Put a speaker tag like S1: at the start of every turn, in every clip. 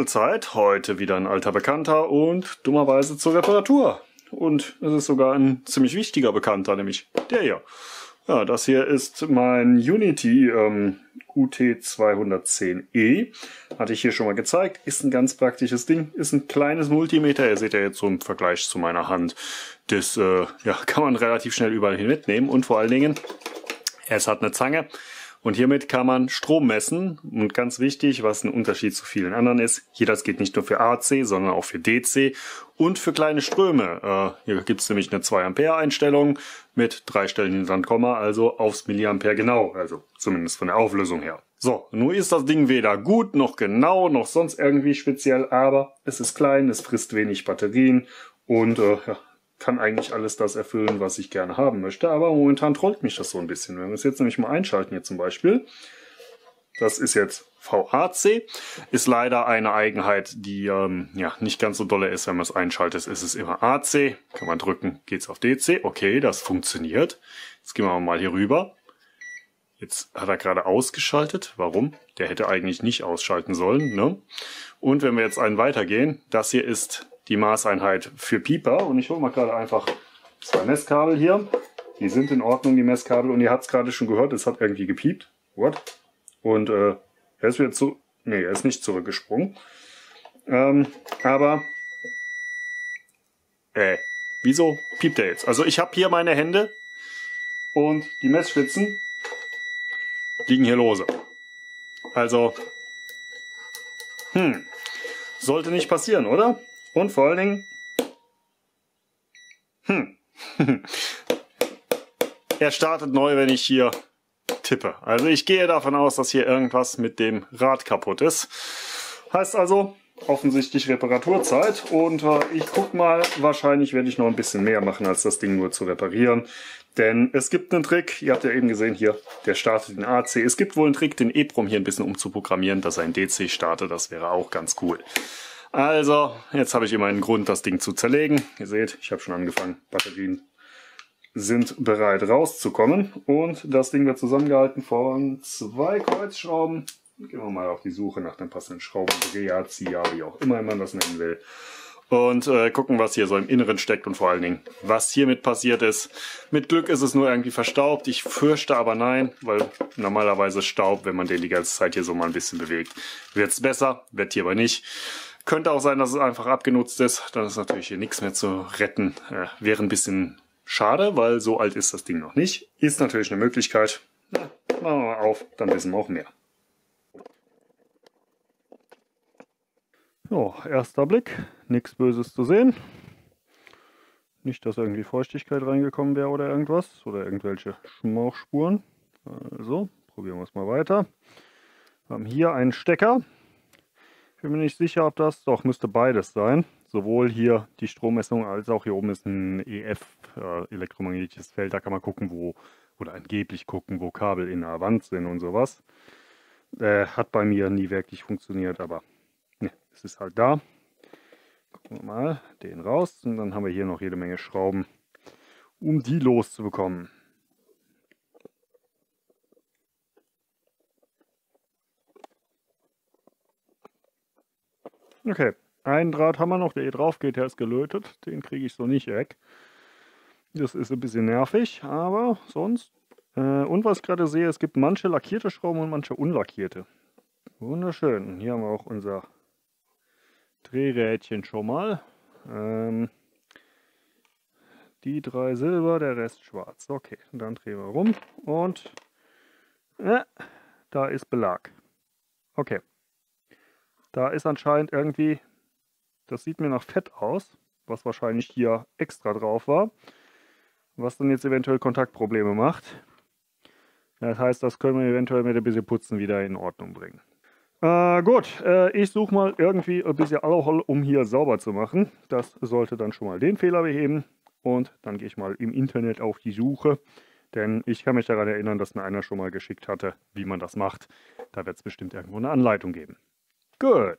S1: Bastelzeit. Heute wieder ein alter Bekannter und dummerweise zur Reparatur. Und es ist sogar ein ziemlich wichtiger Bekannter, nämlich der hier. Ja, das hier ist mein Unity ähm, UT210E. Hatte ich hier schon mal gezeigt. Ist ein ganz praktisches Ding. Ist ein kleines Multimeter. Ihr seht ja jetzt so im Vergleich zu meiner Hand. Das äh, ja, kann man relativ schnell überall hin mitnehmen. Und vor allen Dingen, es hat eine Zange. Und hiermit kann man Strom messen. Und ganz wichtig, was ein Unterschied zu vielen anderen ist, hier das geht nicht nur für AC, sondern auch für DC und für kleine Ströme. Äh, hier gibt's nämlich eine 2 Ampere Einstellung mit drei Stellen in ein Komma, also aufs Milliampere genau, also zumindest von der Auflösung her. So, nur ist das Ding weder gut noch genau noch sonst irgendwie speziell, aber es ist klein, es frisst wenig Batterien und äh, ja, kann eigentlich alles das erfüllen, was ich gerne haben möchte. Aber momentan trollt mich das so ein bisschen. Wenn wir es jetzt nämlich mal einschalten hier zum Beispiel, das ist jetzt VAC, ist leider eine Eigenheit, die ähm, ja nicht ganz so dolle ist, wenn man es einschaltet. Es ist immer AC, kann man drücken, geht es auf DC. Okay, das funktioniert. Jetzt gehen wir mal hier rüber. Jetzt hat er gerade ausgeschaltet. Warum? Der hätte eigentlich nicht ausschalten sollen. Ne? Und wenn wir jetzt einen weitergehen, das hier ist die Maßeinheit für Pieper. Und ich hole mal gerade einfach zwei Messkabel hier. Die sind in Ordnung, die Messkabel. Und ihr habt es gerade schon gehört, es hat irgendwie gepiept. What? Und äh, er ist wieder zu... Nee, er ist nicht zurückgesprungen. Ähm, aber... Äh, wieso piept er jetzt? Also ich habe hier meine Hände und die Messschwitzen liegen hier lose. Also, hm, sollte nicht passieren, oder? Und vor allen Dingen. Hm. er startet neu, wenn ich hier tippe. Also ich gehe davon aus, dass hier irgendwas mit dem Rad kaputt ist. Heißt also, offensichtlich Reparaturzeit und äh, ich guck mal, wahrscheinlich werde ich noch ein bisschen mehr machen, als das Ding nur zu reparieren. Denn es gibt einen Trick, ihr habt ja eben gesehen hier, der startet den AC. Es gibt wohl einen Trick, den EPROM hier ein bisschen umzuprogrammieren, dass er in DC startet, das wäre auch ganz cool. Also, jetzt habe ich immer einen Grund, das Ding zu zerlegen. Ihr seht, ich habe schon angefangen. Batterien sind bereit rauszukommen. Und das Ding wird zusammengehalten von zwei Kreuzschrauben. Gehen wir mal auf die Suche nach den passenden Schrauben, Schraubendreher, Zieher, wie auch immer man das nennen will. Und äh, gucken, was hier so im Inneren steckt und vor allen Dingen, was hiermit passiert ist. Mit Glück ist es nur irgendwie verstaubt. Ich fürchte aber nein, weil normalerweise Staub, wenn man den die ganze Zeit hier so mal ein bisschen bewegt, wird's besser, wird hier aber nicht. Könnte auch sein, dass es einfach abgenutzt ist. Da ist natürlich hier nichts mehr zu retten. Äh, wäre ein bisschen schade, weil so alt ist das Ding noch nicht. Ist natürlich eine Möglichkeit. Na, machen wir mal auf, dann wissen wir auch mehr. So, erster Blick. Nichts Böses zu sehen. Nicht, dass irgendwie Feuchtigkeit reingekommen wäre oder irgendwas. Oder irgendwelche Schmauchspuren. Also, probieren wir es mal weiter. Wir haben hier einen Stecker. Ich bin mir nicht sicher, ob das, doch, müsste beides sein. Sowohl hier die Strommessung als auch hier oben ist ein EF, äh, elektromagnetisches Feld. Da kann man gucken, wo, oder angeblich gucken, wo Kabel in der Wand sind und sowas. Äh, hat bei mir nie wirklich funktioniert, aber ne, es ist halt da. Gucken wir mal den raus und dann haben wir hier noch jede Menge Schrauben, um die loszubekommen. Okay, einen Draht haben wir noch, der hier drauf geht, der ist gelötet. Den kriege ich so nicht weg. Das ist ein bisschen nervig, aber sonst. Äh, und was ich gerade sehe, es gibt manche lackierte Schrauben und manche unlackierte. Wunderschön. Hier haben wir auch unser Drehrädchen schon mal. Ähm, die drei Silber, der Rest schwarz. Okay, dann drehen wir rum und äh, da ist Belag. Okay. Da ist anscheinend irgendwie, das sieht mir nach Fett aus, was wahrscheinlich hier extra drauf war, was dann jetzt eventuell Kontaktprobleme macht. Das heißt, das können wir eventuell mit ein bisschen Putzen wieder in Ordnung bringen. Äh, gut, äh, ich suche mal irgendwie ein bisschen Alkohol, um hier sauber zu machen. Das sollte dann schon mal den Fehler beheben. Und dann gehe ich mal im Internet auf die Suche. Denn ich kann mich daran erinnern, dass mir einer schon mal geschickt hatte, wie man das macht. Da wird es bestimmt irgendwo eine Anleitung geben. Gut.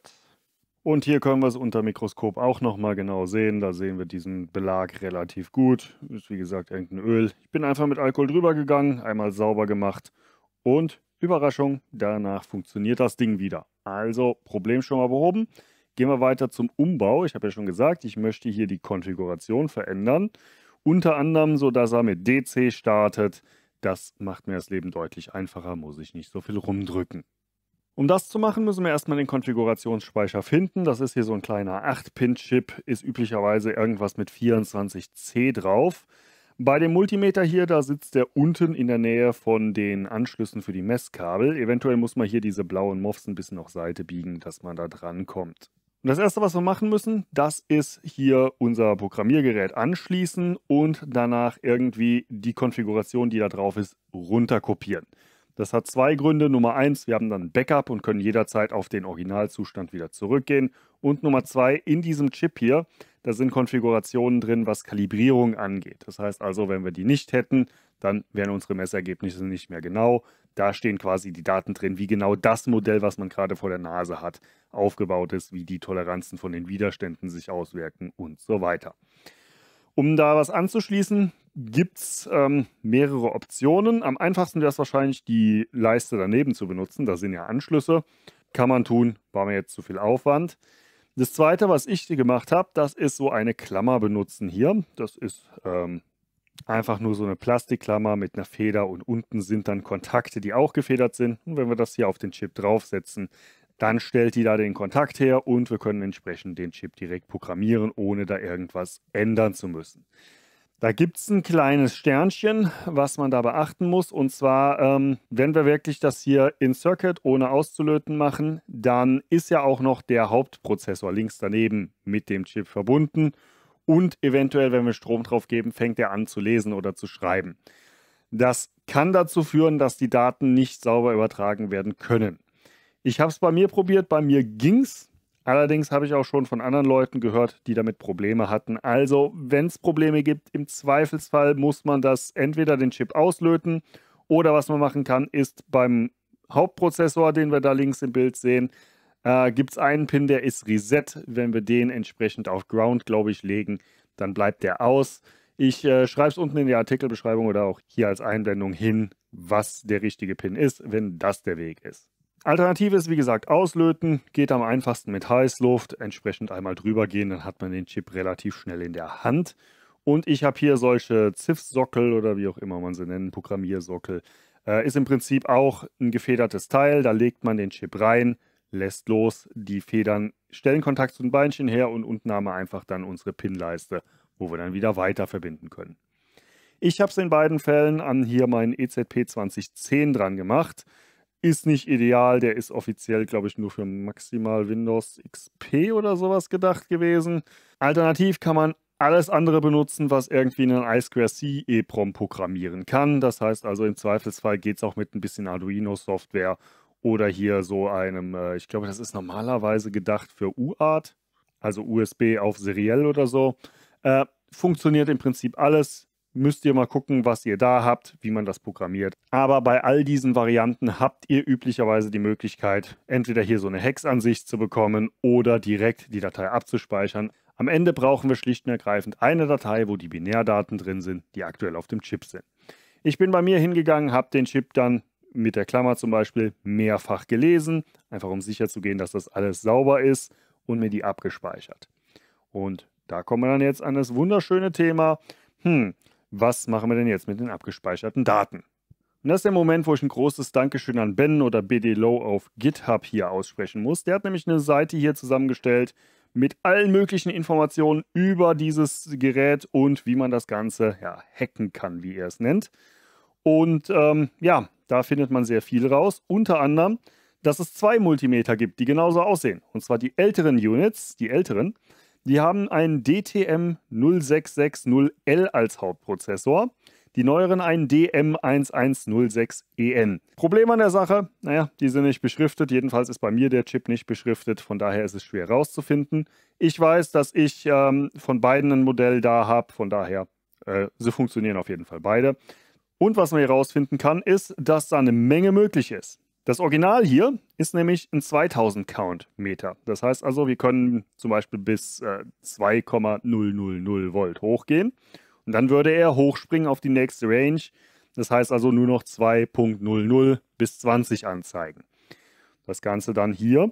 S1: Und hier können wir es unter Mikroskop auch nochmal genau sehen. Da sehen wir diesen Belag relativ gut. Ist wie gesagt irgendein Öl. Ich bin einfach mit Alkohol drüber gegangen, einmal sauber gemacht und Überraschung, danach funktioniert das Ding wieder. Also Problem schon mal behoben. Gehen wir weiter zum Umbau. Ich habe ja schon gesagt, ich möchte hier die Konfiguration verändern. Unter anderem, so dass er mit DC startet. Das macht mir das Leben deutlich einfacher, muss ich nicht so viel rumdrücken. Um das zu machen, müssen wir erstmal den Konfigurationsspeicher finden. Das ist hier so ein kleiner 8-Pin-Chip, ist üblicherweise irgendwas mit 24C drauf. Bei dem Multimeter hier, da sitzt der unten in der Nähe von den Anschlüssen für die Messkabel. Eventuell muss man hier diese blauen Mofs ein bisschen auf Seite biegen, dass man da dran kommt. Und das erste, was wir machen müssen, das ist hier unser Programmiergerät anschließen und danach irgendwie die Konfiguration, die da drauf ist, runterkopieren. Das hat zwei Gründe. Nummer eins, wir haben dann ein Backup und können jederzeit auf den Originalzustand wieder zurückgehen. Und Nummer zwei, in diesem Chip hier, da sind Konfigurationen drin, was Kalibrierung angeht. Das heißt also, wenn wir die nicht hätten, dann wären unsere Messergebnisse nicht mehr genau. Da stehen quasi die Daten drin, wie genau das Modell, was man gerade vor der Nase hat, aufgebaut ist, wie die Toleranzen von den Widerständen sich auswirken und so weiter. Um da was anzuschließen, gibt es ähm, mehrere Optionen. Am einfachsten wäre es wahrscheinlich, die Leiste daneben zu benutzen. Da sind ja Anschlüsse. Kann man tun, war mir jetzt zu viel Aufwand. Das zweite, was ich gemacht habe, das ist so eine Klammer benutzen hier. Das ist ähm, einfach nur so eine Plastikklammer mit einer Feder und unten sind dann Kontakte, die auch gefedert sind. Und wenn wir das hier auf den Chip draufsetzen, dann stellt die da den Kontakt her und wir können entsprechend den Chip direkt programmieren, ohne da irgendwas ändern zu müssen. Da gibt es ein kleines Sternchen, was man da beachten muss. Und zwar, ähm, wenn wir wirklich das hier in Circuit ohne auszulöten machen, dann ist ja auch noch der Hauptprozessor links daneben mit dem Chip verbunden. Und eventuell, wenn wir Strom drauf geben, fängt er an zu lesen oder zu schreiben. Das kann dazu führen, dass die Daten nicht sauber übertragen werden können. Ich habe es bei mir probiert, bei mir ging es Allerdings habe ich auch schon von anderen Leuten gehört, die damit Probleme hatten. Also, wenn es Probleme gibt, im Zweifelsfall muss man das entweder den Chip auslöten oder was man machen kann, ist beim Hauptprozessor, den wir da links im Bild sehen, äh, gibt es einen Pin, der ist Reset. Wenn wir den entsprechend auf Ground, glaube ich, legen, dann bleibt der aus. Ich äh, schreibe es unten in die Artikelbeschreibung oder auch hier als Einblendung hin, was der richtige Pin ist, wenn das der Weg ist. Alternative ist, wie gesagt, auslöten. Geht am einfachsten mit Heißluft. Entsprechend einmal drüber gehen, dann hat man den Chip relativ schnell in der Hand. Und ich habe hier solche Ziff-Sockel oder wie auch immer man sie nennen, Programmiersockel. Äh, ist im Prinzip auch ein gefedertes Teil. Da legt man den Chip rein, lässt los. Die Federn stellen Kontakt zu den Beinchen her und unten haben wir einfach dann unsere Pinleiste, wo wir dann wieder weiter verbinden können. Ich habe es in beiden Fällen an hier meinen EZP 2010 dran gemacht ist nicht ideal. Der ist offiziell, glaube ich, nur für maximal Windows XP oder sowas gedacht gewesen. Alternativ kann man alles andere benutzen, was irgendwie einen I2C EEPROM programmieren kann. Das heißt also, im Zweifelsfall geht es auch mit ein bisschen Arduino-Software oder hier so einem, äh, ich glaube, das ist normalerweise gedacht für UART, also USB auf seriell oder so. Äh, funktioniert im Prinzip alles müsst ihr mal gucken, was ihr da habt, wie man das programmiert. Aber bei all diesen Varianten habt ihr üblicherweise die Möglichkeit, entweder hier so eine Hexansicht zu bekommen oder direkt die Datei abzuspeichern. Am Ende brauchen wir schlicht und ergreifend eine Datei, wo die Binärdaten drin sind, die aktuell auf dem Chip sind. Ich bin bei mir hingegangen, habe den Chip dann mit der Klammer zum Beispiel mehrfach gelesen, einfach um sicherzugehen, dass das alles sauber ist und mir die abgespeichert. Und da kommen wir dann jetzt an das wunderschöne Thema, hm, was machen wir denn jetzt mit den abgespeicherten Daten? Und das ist der Moment, wo ich ein großes Dankeschön an Ben oder BDLow auf GitHub hier aussprechen muss. Der hat nämlich eine Seite hier zusammengestellt mit allen möglichen Informationen über dieses Gerät und wie man das Ganze ja, hacken kann, wie er es nennt. Und ähm, ja, da findet man sehr viel raus. Unter anderem, dass es zwei Multimeter gibt, die genauso aussehen. Und zwar die älteren Units, die älteren, die haben einen DTM 0660L als Hauptprozessor, die neueren einen DM1106EN. E Problem an der Sache, naja, die sind nicht beschriftet, jedenfalls ist bei mir der Chip nicht beschriftet, von daher ist es schwer rauszufinden. Ich weiß, dass ich ähm, von beiden ein Modell da habe, von daher, äh, sie funktionieren auf jeden Fall beide. Und was man hier rausfinden kann, ist, dass da eine Menge möglich ist. Das Original hier ist nämlich ein 2000 Count Meter. Das heißt also, wir können zum Beispiel bis äh, 2,000 Volt hochgehen. Und dann würde er hochspringen auf die nächste Range. Das heißt also nur noch 2.00 bis 20 anzeigen. Das Ganze dann hier.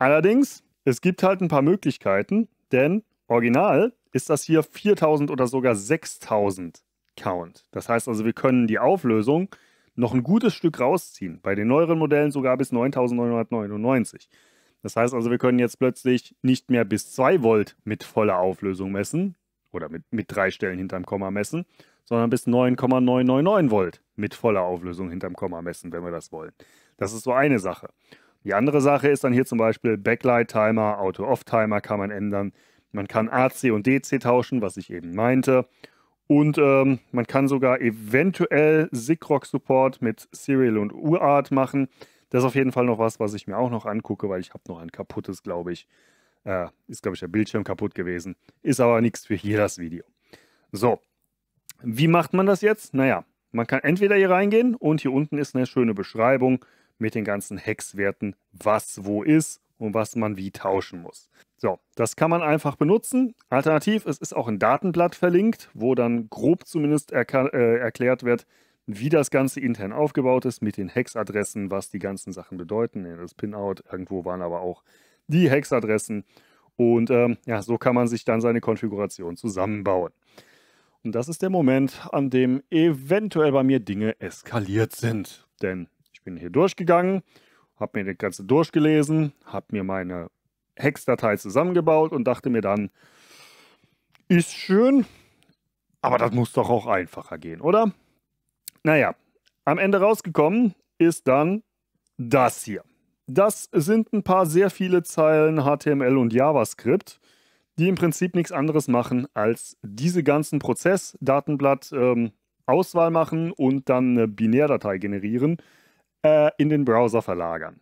S1: Allerdings, es gibt halt ein paar Möglichkeiten, denn original ist das hier 4000 oder sogar 6000 Count. Das heißt also, wir können die Auflösung noch ein gutes Stück rausziehen. Bei den neueren Modellen sogar bis 9999. Das heißt also, wir können jetzt plötzlich nicht mehr bis 2 Volt mit voller Auflösung messen oder mit, mit drei Stellen hinterm Komma messen, sondern bis 9,999 Volt mit voller Auflösung hinterm Komma messen, wenn wir das wollen. Das ist so eine Sache. Die andere Sache ist dann hier zum Beispiel Backlight-Timer, Auto-Off-Timer kann man ändern. Man kann AC und DC tauschen, was ich eben meinte. Und ähm, man kann sogar eventuell Sigrock-Support mit Serial und UART machen. Das ist auf jeden Fall noch was, was ich mir auch noch angucke, weil ich habe noch ein kaputtes, glaube ich. Äh, ist, glaube ich, der Bildschirm kaputt gewesen. Ist aber nichts für hier das Video. So, wie macht man das jetzt? Naja, man kann entweder hier reingehen und hier unten ist eine schöne Beschreibung mit den ganzen Hexwerten, was wo ist und was man wie tauschen muss. So, das kann man einfach benutzen. Alternativ, es ist auch ein Datenblatt verlinkt, wo dann grob zumindest äh, erklärt wird, wie das Ganze intern aufgebaut ist mit den Hexadressen, was die ganzen Sachen bedeuten. Das Pinout, irgendwo waren aber auch die Hexadressen. Und ähm, ja, so kann man sich dann seine Konfiguration zusammenbauen. Und das ist der Moment, an dem eventuell bei mir Dinge eskaliert sind. Denn ich bin hier durchgegangen habe mir das Ganze durchgelesen, habe mir meine Hex-Datei zusammengebaut und dachte mir dann, ist schön, aber das muss doch auch einfacher gehen, oder? Naja, am Ende rausgekommen ist dann das hier. Das sind ein paar sehr viele Zeilen HTML und JavaScript, die im Prinzip nichts anderes machen, als diese ganzen Prozess, Datenblatt, ähm, Auswahl machen und dann eine Binärdatei generieren äh, in den Browser verlagern.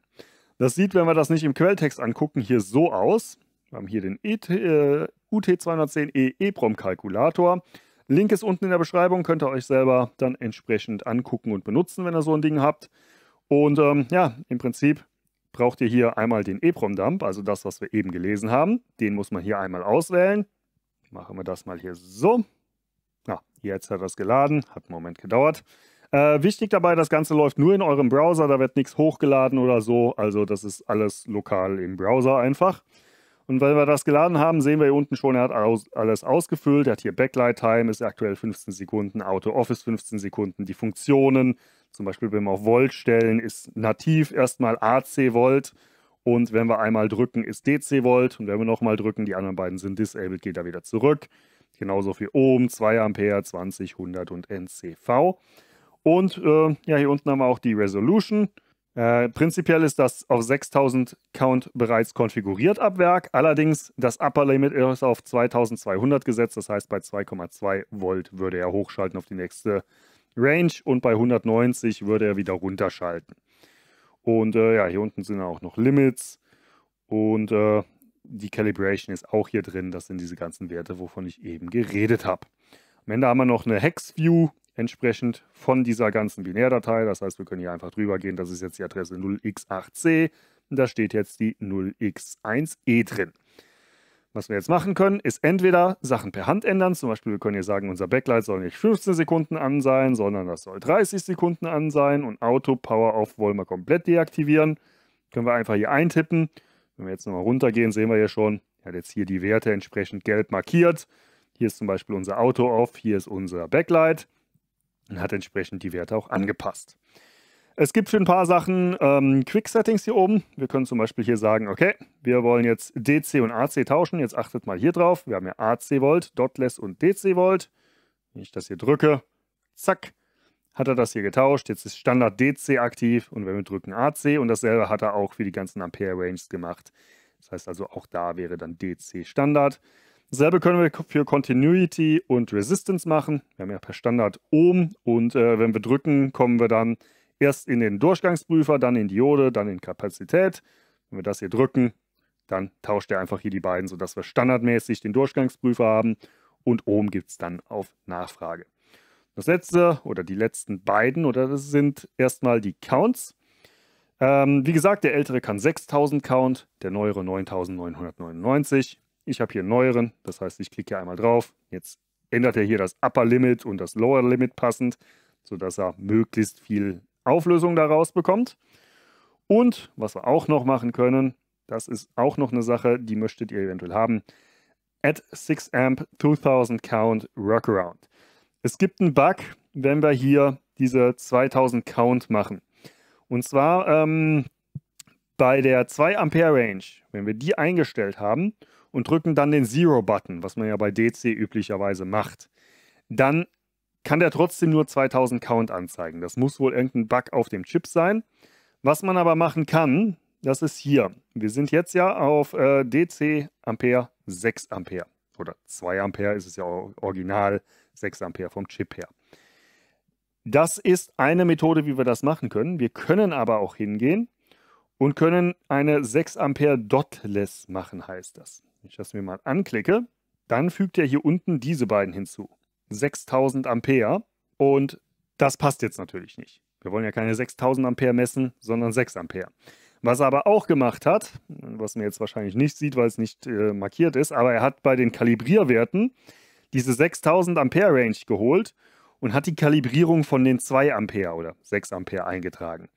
S1: Das sieht, wenn wir das nicht im Quelltext angucken, hier so aus. Wir haben hier den ET, äh, UT210E EEPROM-Kalkulator. Link ist unten in der Beschreibung, könnt ihr euch selber dann entsprechend angucken und benutzen, wenn ihr so ein Ding habt. Und ähm, ja, im Prinzip braucht ihr hier einmal den EEPROM-Dump, also das, was wir eben gelesen haben. Den muss man hier einmal auswählen. Machen wir das mal hier so. ja, jetzt hat er es geladen, hat einen Moment gedauert. Äh, wichtig dabei, das Ganze läuft nur in eurem Browser, da wird nichts hochgeladen oder so. Also das ist alles lokal im Browser einfach. Und wenn wir das geladen haben, sehen wir hier unten schon, er hat alles ausgefüllt. Er hat hier Backlight-Time, ist aktuell 15 Sekunden, Auto-Office 15 Sekunden. Die Funktionen, zum Beispiel wenn wir auf Volt stellen, ist nativ erstmal AC-Volt. Und wenn wir einmal drücken, ist DC-Volt. Und wenn wir nochmal drücken, die anderen beiden sind disabled, geht er wieder zurück. Genauso für Ohm, 2 Ampere, 20, 100 und NCV. Und äh, ja, hier unten haben wir auch die Resolution. Äh, prinzipiell ist das auf 6000 Count bereits konfiguriert ab Werk. Allerdings das Upper Limit ist auf 2200 gesetzt. Das heißt, bei 2,2 Volt würde er hochschalten auf die nächste Range und bei 190 würde er wieder runterschalten. Und äh, ja, hier unten sind auch noch Limits und äh, die Calibration ist auch hier drin. Das sind diese ganzen Werte, wovon ich eben geredet habe. Am Ende haben wir noch eine Hex View entsprechend von dieser ganzen Binärdatei. Das heißt, wir können hier einfach drüber gehen. Das ist jetzt die Adresse 0x8c und da steht jetzt die 0x1e drin. Was wir jetzt machen können, ist entweder Sachen per Hand ändern. Zum Beispiel, wir können hier sagen, unser Backlight soll nicht 15 Sekunden an sein, sondern das soll 30 Sekunden an sein. Und Auto Power Off wollen wir komplett deaktivieren. Können wir einfach hier eintippen. Wenn wir jetzt nochmal runtergehen, sehen wir hier schon, er hat jetzt hier die Werte entsprechend gelb markiert. Hier ist zum Beispiel unser Auto Off, hier ist unser Backlight und hat entsprechend die Werte auch angepasst. Es gibt für ein paar Sachen ähm, Quick-Settings hier oben. Wir können zum Beispiel hier sagen, okay, wir wollen jetzt DC und AC tauschen. Jetzt achtet mal hier drauf. Wir haben ja AC-Volt, Dotless und DC-Volt. Wenn ich das hier drücke, zack, hat er das hier getauscht. Jetzt ist Standard DC aktiv und wenn wir drücken AC und dasselbe hat er auch für die ganzen Ampere-Ranges gemacht. Das heißt also, auch da wäre dann DC Standard. Dasselbe können wir für Continuity und Resistance machen. Wir haben ja per Standard Ohm und äh, wenn wir drücken, kommen wir dann erst in den Durchgangsprüfer, dann in Diode, dann in Kapazität. Wenn wir das hier drücken, dann tauscht er einfach hier die beiden, sodass wir standardmäßig den Durchgangsprüfer haben und Ohm gibt es dann auf Nachfrage. Das letzte oder die letzten beiden oder das sind erstmal die Counts. Ähm, wie gesagt, der ältere kann 6000 Count, der neuere 9999. Ich habe hier einen neueren, das heißt, ich klicke hier einmal drauf. Jetzt ändert er hier das Upper Limit und das Lower Limit passend, sodass er möglichst viel Auflösung daraus bekommt. Und was wir auch noch machen können, das ist auch noch eine Sache, die möchtet ihr eventuell haben. Add 6amp 2000 Count Workaround. Es gibt einen Bug, wenn wir hier diese 2000 Count machen. Und zwar ähm, bei der 2 Ampere Range, wenn wir die eingestellt haben und drücken dann den Zero-Button, was man ja bei DC üblicherweise macht, dann kann der trotzdem nur 2000 Count anzeigen. Das muss wohl irgendein Bug auf dem Chip sein. Was man aber machen kann, das ist hier. Wir sind jetzt ja auf äh, DC Ampere 6 Ampere. Oder 2 Ampere ist es ja original, 6 Ampere vom Chip her. Das ist eine Methode, wie wir das machen können. Wir können aber auch hingehen und können eine 6 Ampere Dotless machen, heißt das wenn ich das mir mal anklicke, dann fügt er hier unten diese beiden hinzu. 6000 Ampere und das passt jetzt natürlich nicht. Wir wollen ja keine 6000 Ampere messen, sondern 6 Ampere. Was er aber auch gemacht hat, was man jetzt wahrscheinlich nicht sieht, weil es nicht äh, markiert ist, aber er hat bei den Kalibrierwerten diese 6000 Ampere Range geholt und hat die Kalibrierung von den 2 Ampere oder 6 Ampere eingetragen.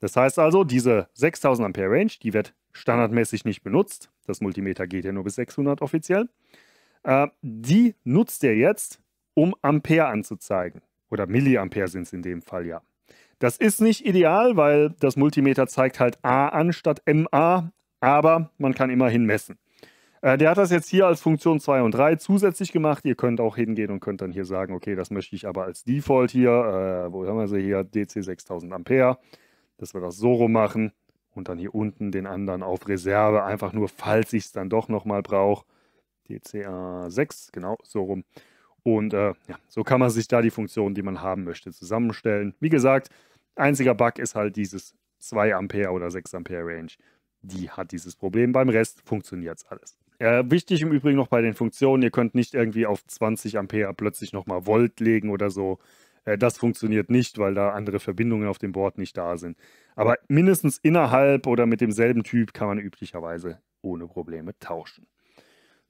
S1: Das heißt also, diese 6000 Ampere Range, die wird standardmäßig nicht benutzt. Das Multimeter geht ja nur bis 600 offiziell. Äh, die nutzt er jetzt, um Ampere anzuzeigen. Oder Milliampere sind es in dem Fall ja. Das ist nicht ideal, weil das Multimeter zeigt halt A an statt MA, aber man kann immerhin messen. Äh, der hat das jetzt hier als Funktion 2 und 3 zusätzlich gemacht. Ihr könnt auch hingehen und könnt dann hier sagen, okay, das möchte ich aber als Default hier, äh, wo haben wir sie hier, DC 6000 Ampere, dass wir das so rum machen und dann hier unten den anderen auf Reserve, einfach nur, falls ich es dann doch nochmal brauche. DCA 6, genau, so rum. Und äh, ja, so kann man sich da die Funktionen, die man haben möchte, zusammenstellen. Wie gesagt, einziger Bug ist halt dieses 2 Ampere oder 6 Ampere Range. Die hat dieses Problem. Beim Rest funktioniert es alles. Äh, wichtig im Übrigen noch bei den Funktionen, ihr könnt nicht irgendwie auf 20 Ampere plötzlich nochmal Volt legen oder so. Äh, das funktioniert nicht, weil da andere Verbindungen auf dem Board nicht da sind. Aber mindestens innerhalb oder mit demselben Typ kann man üblicherweise ohne Probleme tauschen.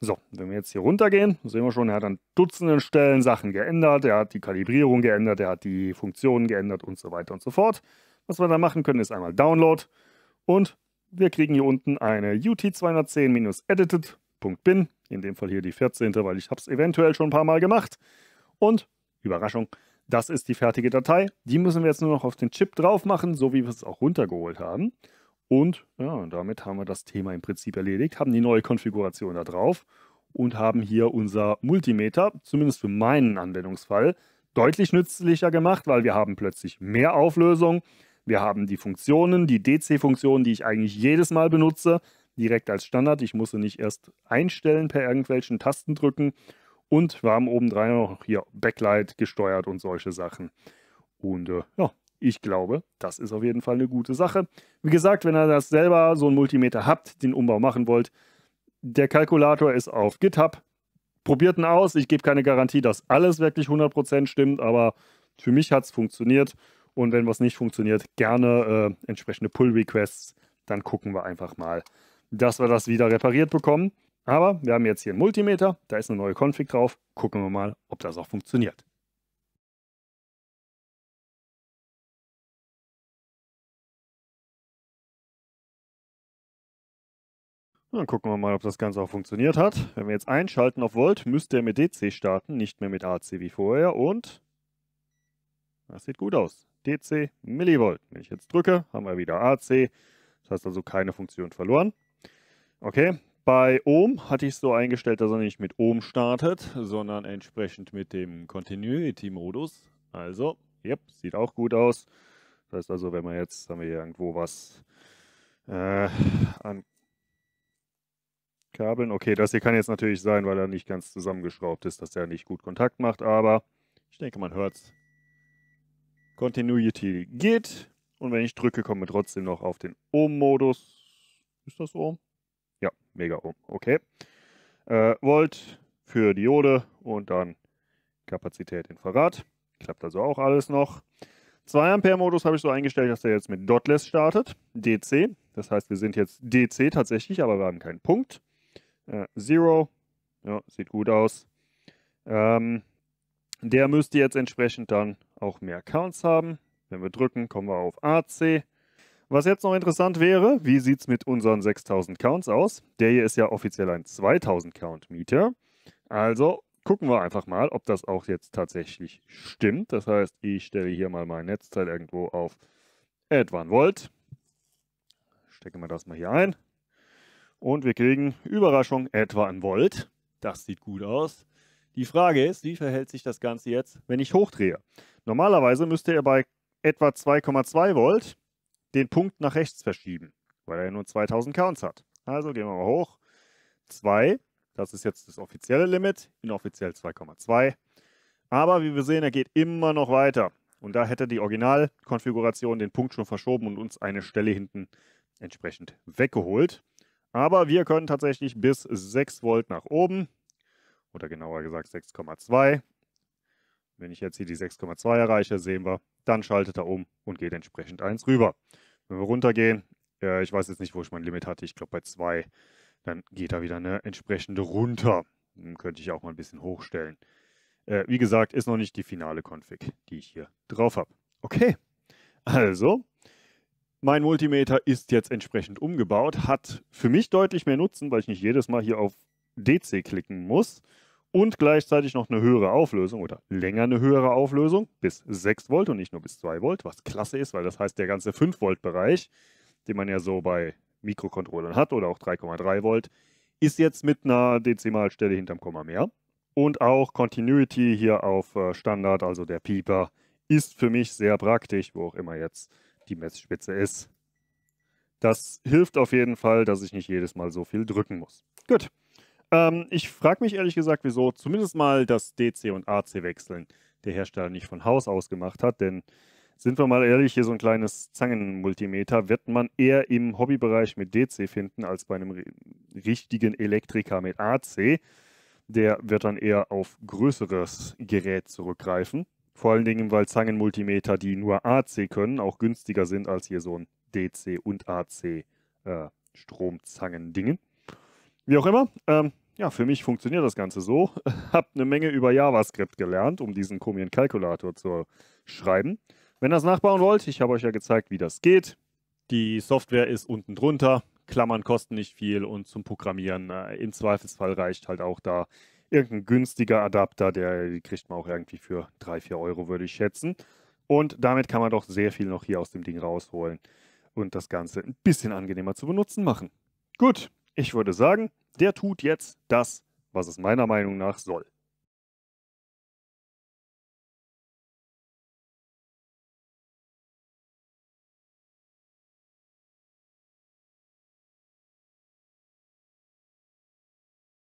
S1: So, wenn wir jetzt hier runtergehen, sehen wir schon, er hat an Dutzenden Stellen Sachen geändert, er hat die Kalibrierung geändert, er hat die Funktionen geändert und so weiter und so fort. Was wir dann machen können, ist einmal Download und wir kriegen hier unten eine UT210-edited.bin, in dem Fall hier die 14., weil ich habe es eventuell schon ein paar Mal gemacht. Und, Überraschung, das ist die fertige Datei. Die müssen wir jetzt nur noch auf den Chip drauf machen, so wie wir es auch runtergeholt haben. Und ja, damit haben wir das Thema im Prinzip erledigt, haben die neue Konfiguration da drauf und haben hier unser Multimeter, zumindest für meinen Anwendungsfall, deutlich nützlicher gemacht, weil wir haben plötzlich mehr Auflösung. Wir haben die Funktionen, die DC-Funktionen, die ich eigentlich jedes Mal benutze, direkt als Standard. Ich muss sie nicht erst einstellen per irgendwelchen Tasten drücken, und wir haben obendrein noch hier Backlight gesteuert und solche Sachen. Und äh, ja, ich glaube, das ist auf jeden Fall eine gute Sache. Wie gesagt, wenn ihr das selber so einen Multimeter habt, den Umbau machen wollt, der Kalkulator ist auf GitHub. Probiert ihn aus. Ich gebe keine Garantie, dass alles wirklich 100% stimmt, aber für mich hat es funktioniert. Und wenn was nicht funktioniert, gerne äh, entsprechende Pull-Requests. Dann gucken wir einfach mal, dass wir das wieder repariert bekommen. Aber wir haben jetzt hier einen Multimeter, da ist eine neue Config drauf. Gucken wir mal, ob das auch funktioniert. Dann gucken wir mal, ob das Ganze auch funktioniert hat. Wenn wir jetzt einschalten auf Volt, müsste er mit DC starten, nicht mehr mit AC wie vorher. Und das sieht gut aus. DC Millivolt. Wenn ich jetzt drücke, haben wir wieder AC. Das heißt also keine Funktion verloren. Okay, bei Ohm hatte ich es so eingestellt, dass er nicht mit Ohm startet, sondern entsprechend mit dem Continuity-Modus. Also, yep, sieht auch gut aus. Das heißt also, wenn wir jetzt, haben wir hier irgendwo was äh, an Kabeln. Okay, das hier kann jetzt natürlich sein, weil er nicht ganz zusammengeschraubt ist, dass er nicht gut Kontakt macht, aber ich denke, man hört es. Continuity geht und wenn ich drücke, kommen wir trotzdem noch auf den Ohm-Modus. Ist das Ohm? Ja, mega ohm. Okay. Äh, Volt für Diode und dann Kapazität in Verrat. Klappt also auch alles noch. 2 Ampere Modus habe ich so eingestellt, dass der jetzt mit Dotless startet. DC. Das heißt, wir sind jetzt DC tatsächlich, aber wir haben keinen Punkt. Äh, Zero. Ja, sieht gut aus. Ähm, der müsste jetzt entsprechend dann auch mehr Counts haben. Wenn wir drücken, kommen wir auf AC. Was jetzt noch interessant wäre, wie sieht es mit unseren 6000 Counts aus? Der hier ist ja offiziell ein 2000 Count Mieter. Also gucken wir einfach mal, ob das auch jetzt tatsächlich stimmt. Das heißt, ich stelle hier mal mein Netzteil irgendwo auf etwa Volt. Stecken wir das mal hier ein. Und wir kriegen, Überraschung, etwa ein Volt. Das sieht gut aus. Die Frage ist, wie verhält sich das Ganze jetzt, wenn ich hochdrehe? Normalerweise müsste er bei etwa 2,2 Volt den Punkt nach rechts verschieben, weil er nur 2000 Counts hat. Also gehen wir mal hoch. 2, das ist jetzt das offizielle Limit, inoffiziell 2,2. Aber wie wir sehen, er geht immer noch weiter. Und da hätte die Originalkonfiguration den Punkt schon verschoben und uns eine Stelle hinten entsprechend weggeholt. Aber wir können tatsächlich bis 6 Volt nach oben, oder genauer gesagt 6,2 wenn ich jetzt hier die 6,2 erreiche, sehen wir, dann schaltet er um und geht entsprechend 1 rüber. Wenn wir runtergehen, äh, ich weiß jetzt nicht, wo ich mein Limit hatte, ich glaube bei 2, dann geht er wieder eine entsprechende runter. Dann könnte ich auch mal ein bisschen hochstellen. Äh, wie gesagt, ist noch nicht die finale Config, die ich hier drauf habe. Okay, also mein Multimeter ist jetzt entsprechend umgebaut, hat für mich deutlich mehr Nutzen, weil ich nicht jedes Mal hier auf DC klicken muss und gleichzeitig noch eine höhere Auflösung oder länger eine höhere Auflösung bis 6 Volt und nicht nur bis 2 Volt, was klasse ist, weil das heißt, der ganze 5 Volt Bereich, den man ja so bei Mikrocontrollern hat oder auch 3,3 Volt, ist jetzt mit einer Dezimalstelle hinterm Komma mehr. Und auch Continuity hier auf äh, Standard, also der Pieper, ist für mich sehr praktisch, wo auch immer jetzt die Messspitze ist. Das hilft auf jeden Fall, dass ich nicht jedes Mal so viel drücken muss. Gut. Ähm, ich frage mich ehrlich gesagt, wieso zumindest mal das DC und AC wechseln der Hersteller nicht von Haus aus gemacht hat, denn sind wir mal ehrlich, hier so ein kleines Zangenmultimeter wird man eher im Hobbybereich mit DC finden als bei einem richtigen Elektriker mit AC. Der wird dann eher auf größeres Gerät zurückgreifen. Vor allen Dingen, weil Zangenmultimeter, die nur AC können, auch günstiger sind als hier so ein DC und AC äh, Stromzangendingen. Wie auch immer, ähm, ja, für mich funktioniert das Ganze so. Hab eine Menge über JavaScript gelernt, um diesen komischen Kalkulator zu schreiben. Wenn ihr das nachbauen wollt, ich habe euch ja gezeigt, wie das geht. Die Software ist unten drunter. Klammern kosten nicht viel und zum Programmieren äh, im Zweifelsfall reicht halt auch da irgendein günstiger Adapter, der kriegt man auch irgendwie für 3, 4 Euro, würde ich schätzen. Und damit kann man doch sehr viel noch hier aus dem Ding rausholen und das Ganze ein bisschen angenehmer zu benutzen machen. Gut, ich würde sagen, der tut jetzt das, was es meiner Meinung nach soll.